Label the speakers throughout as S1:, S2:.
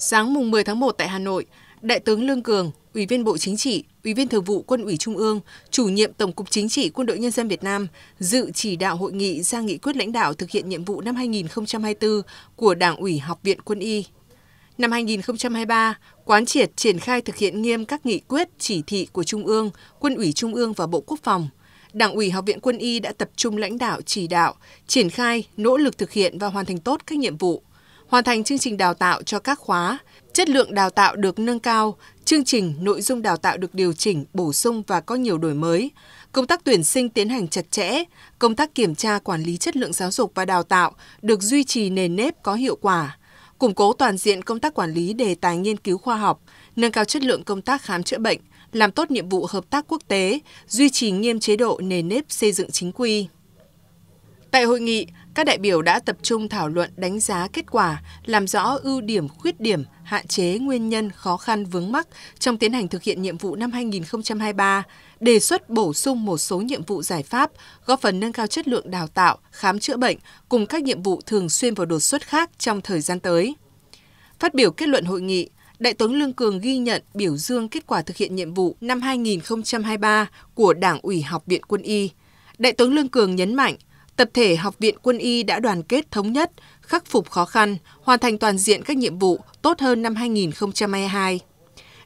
S1: Sáng mùng 10 tháng 1 tại Hà Nội, Đại tướng Lương Cường, Ủy viên Bộ Chính trị, Ủy viên Thường vụ Quân ủy Trung ương, Chủ nhiệm Tổng cục Chính trị Quân đội Nhân dân Việt Nam dự chỉ đạo hội nghị ra nghị quyết lãnh đạo thực hiện nhiệm vụ năm 2024 của Đảng ủy Học viện Quân y. Năm 2023, quán triệt triển khai thực hiện nghiêm các nghị quyết, chỉ thị của Trung ương, Quân ủy Trung ương và Bộ Quốc phòng. Đảng ủy Học viện Quân y đã tập trung lãnh đạo chỉ đạo, triển khai, nỗ lực thực hiện và hoàn thành tốt các nhiệm vụ, hoàn thành chương trình đào tạo cho các khóa, chất lượng đào tạo được nâng cao, chương trình, nội dung đào tạo được điều chỉnh, bổ sung và có nhiều đổi mới. Công tác tuyển sinh tiến hành chặt chẽ, công tác kiểm tra quản lý chất lượng giáo dục và đào tạo được duy trì nền nếp có hiệu quả củng cố toàn diện công tác quản lý đề tài nghiên cứu khoa học, nâng cao chất lượng công tác khám chữa bệnh, làm tốt nhiệm vụ hợp tác quốc tế, duy trì nghiêm chế độ nền nếp xây dựng chính quy. Tại hội nghị, các đại biểu đã tập trung thảo luận đánh giá kết quả, làm rõ ưu điểm, khuyết điểm, hạn chế nguyên nhân khó khăn vướng mắc trong tiến hành thực hiện nhiệm vụ năm 2023, đề xuất bổ sung một số nhiệm vụ giải pháp góp phần nâng cao chất lượng đào tạo, khám chữa bệnh cùng các nhiệm vụ thường xuyên và đột xuất khác trong thời gian tới. Phát biểu kết luận hội nghị, Đại tướng Lương Cường ghi nhận biểu dương kết quả thực hiện nhiệm vụ năm 2023 của Đảng ủy Học viện Quân y. Đại tướng Lương Cường nhấn mạnh, tập thể Học viện Quân y đã đoàn kết thống nhất, khắc phục khó khăn, hoàn thành toàn diện các nhiệm vụ tốt hơn năm 2022.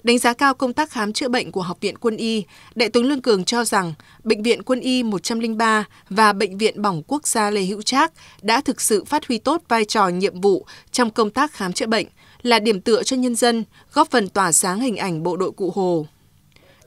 S1: Đánh giá cao công tác khám chữa bệnh của Học viện Quân y, Đại tướng Lương Cường cho rằng Bệnh viện Quân y 103 và Bệnh viện Bỏng Quốc gia Lê Hữu Trác đã thực sự phát huy tốt vai trò nhiệm vụ trong công tác khám chữa bệnh, là điểm tựa cho nhân dân, góp phần tỏa sáng hình ảnh bộ đội Cụ Hồ.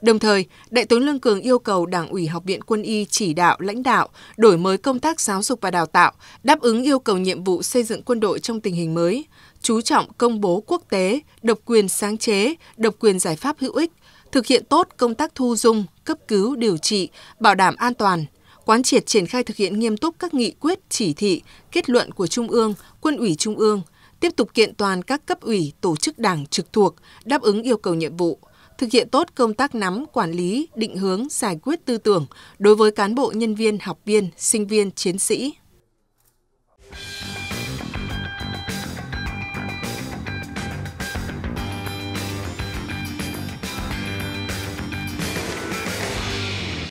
S1: Đồng thời, Đại tướng Lương Cường yêu cầu Đảng ủy Học viện Quân y chỉ đạo lãnh đạo đổi mới công tác giáo dục và đào tạo, đáp ứng yêu cầu nhiệm vụ xây dựng quân đội trong tình hình mới, chú trọng công bố quốc tế, độc quyền sáng chế, độc quyền giải pháp hữu ích, thực hiện tốt công tác thu dung, cấp cứu, điều trị, bảo đảm an toàn, quán triệt triển khai thực hiện nghiêm túc các nghị quyết, chỉ thị, kết luận của Trung ương, Quân ủy Trung ương, tiếp tục kiện toàn các cấp ủy, tổ chức đảng trực thuộc, đáp ứng yêu cầu nhiệm vụ – thực hiện tốt công tác nắm, quản lý, định hướng, giải quyết tư tưởng đối với cán bộ nhân viên, học viên, sinh viên, chiến sĩ,